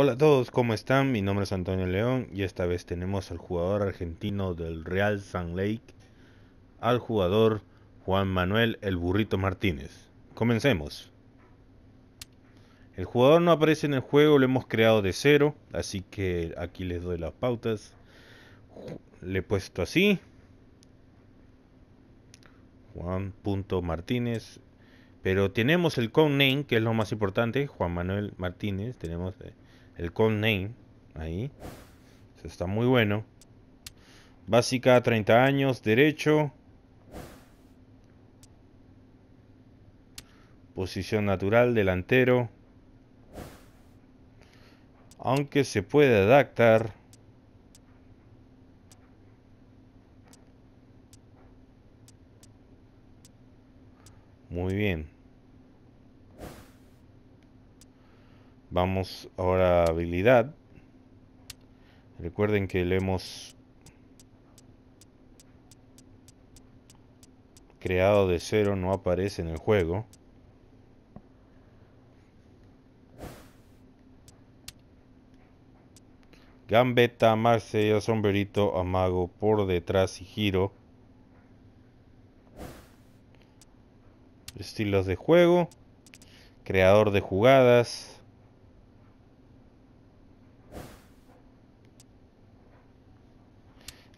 Hola a todos, ¿cómo están? Mi nombre es Antonio León y esta vez tenemos al jugador argentino del Real San Lake, al jugador Juan Manuel El Burrito Martínez. Comencemos. El jugador no aparece en el juego, lo hemos creado de cero, así que aquí les doy las pautas. Le he puesto así. Juan.martínez. Pero tenemos el con name que es lo más importante, Juan Manuel Martínez. Tenemos... Eh, el con name ahí. está muy bueno. Básica, 30 años, derecho. Posición natural, delantero. Aunque se puede adaptar. Muy bien. Vamos ahora a habilidad. Recuerden que le hemos creado de cero, no aparece en el juego. Gambeta, Marsella, Sombrerito, Amago, por detrás y giro. Estilos de juego. Creador de jugadas.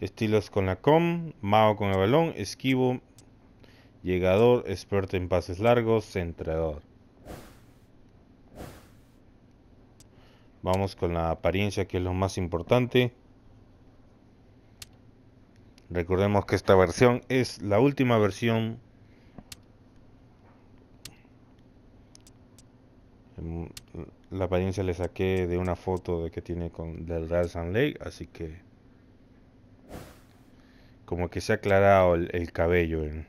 Estilos con la com, Mao con el balón, esquivo, llegador, experto en pases largos, centrador. Vamos con la apariencia que es lo más importante. Recordemos que esta versión es la última versión. La apariencia le saqué de una foto de que tiene con del Real San Lake, así que como que se ha aclarado el, cabello en,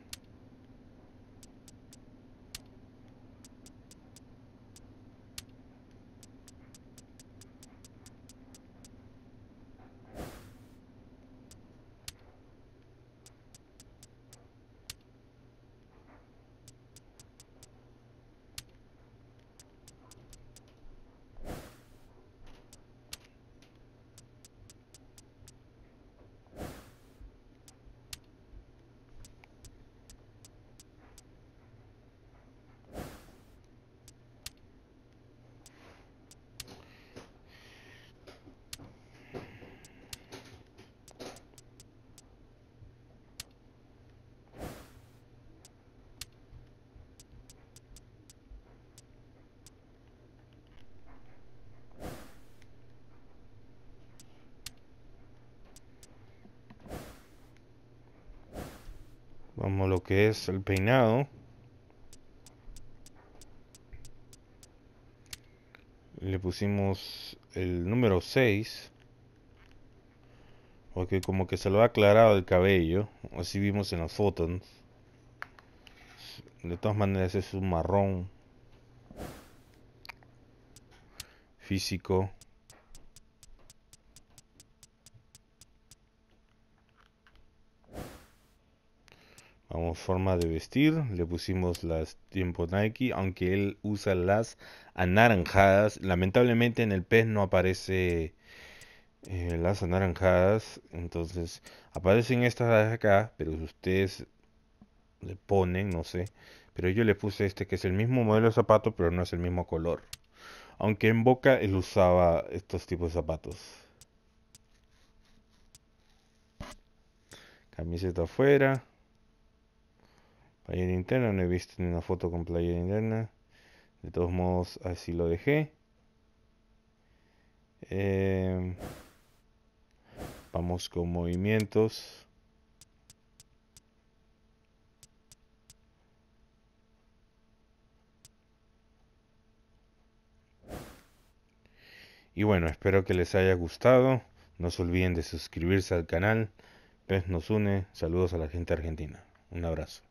Vamos lo que es el peinado. Le pusimos el número 6. Porque como que se lo ha aclarado el cabello. Así vimos en las fotos. De todas maneras es un marrón. Físico. forma de vestir. Le pusimos las tiempo Nike, aunque él usa las anaranjadas. Lamentablemente en el pez no aparece eh, las anaranjadas. Entonces aparecen estas de acá, pero ustedes le ponen, no sé. Pero yo le puse este que es el mismo modelo de zapato, pero no es el mismo color. Aunque en Boca él usaba estos tipos de zapatos. Camiseta afuera playera interna, no he visto ni una foto con playera interna. De todos modos, así lo dejé. Em, vamos con movimientos. Y bueno, espero que les haya gustado. No se olviden de suscribirse al canal. PES nos une. Saludos a la gente argentina. Un abrazo.